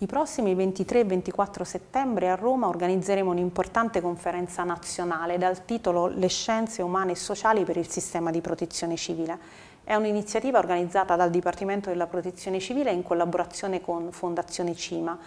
I prossimi 23 e 24 settembre a Roma organizzeremo un'importante conferenza nazionale dal titolo Le scienze umane e sociali per il sistema di protezione civile. È un'iniziativa organizzata dal Dipartimento della Protezione Civile in collaborazione con Fondazione CIMA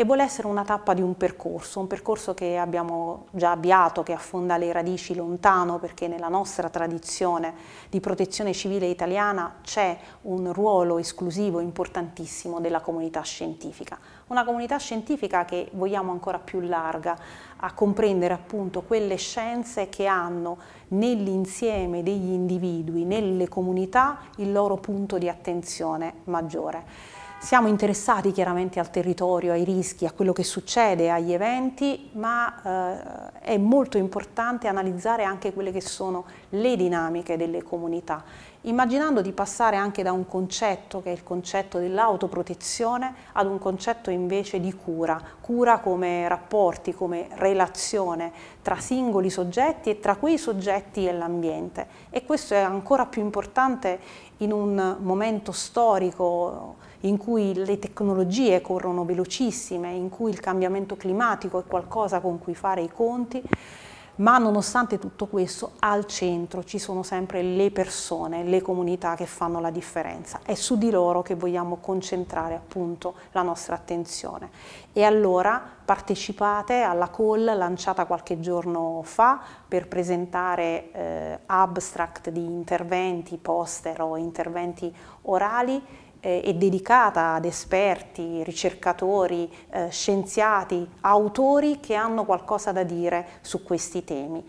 e vuole essere una tappa di un percorso, un percorso che abbiamo già avviato, che affonda le radici lontano perché nella nostra tradizione di protezione civile italiana c'è un ruolo esclusivo importantissimo della comunità scientifica, una comunità scientifica che vogliamo ancora più larga a comprendere appunto quelle scienze che hanno nell'insieme degli individui, nelle comunità, il loro punto di attenzione maggiore. Siamo interessati chiaramente al territorio, ai rischi, a quello che succede, agli eventi, ma eh, è molto importante analizzare anche quelle che sono le dinamiche delle comunità, immaginando di passare anche da un concetto che è il concetto dell'autoprotezione ad un concetto invece di cura, cura come rapporti, come relazione tra singoli soggetti e tra quei soggetti e l'ambiente e questo è ancora più importante in un momento storico in cui le tecnologie corrono velocissime, in cui il cambiamento climatico è qualcosa con cui fare i conti confronti, ma nonostante tutto questo al centro ci sono sempre le persone, le comunità che fanno la differenza, è su di loro che vogliamo concentrare appunto la nostra attenzione e allora partecipate alla call lanciata qualche giorno fa per presentare eh, abstract di interventi, poster o interventi orali eh, è dedicata ad esperti, ricercatori, eh, scienziati, autori che hanno qualcosa da dire su questi temi.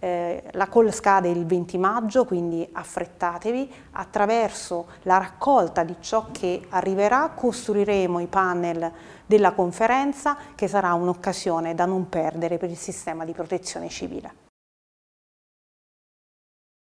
Eh, la call scade il 20 maggio, quindi affrettatevi. Attraverso la raccolta di ciò che arriverà costruiremo i panel della conferenza che sarà un'occasione da non perdere per il sistema di protezione civile.